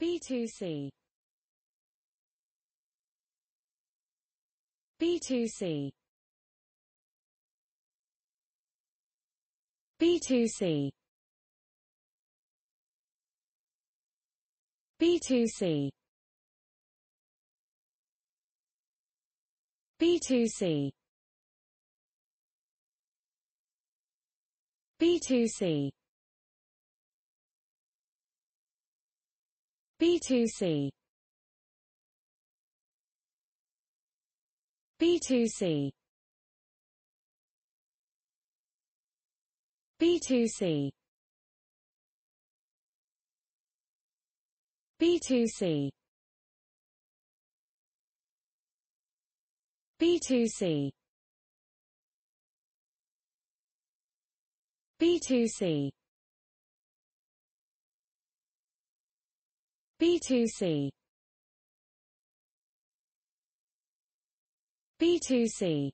B2C B2C B2C B2C B2C B2C B2C B2C B2C B2C B2C B2C B2C B2C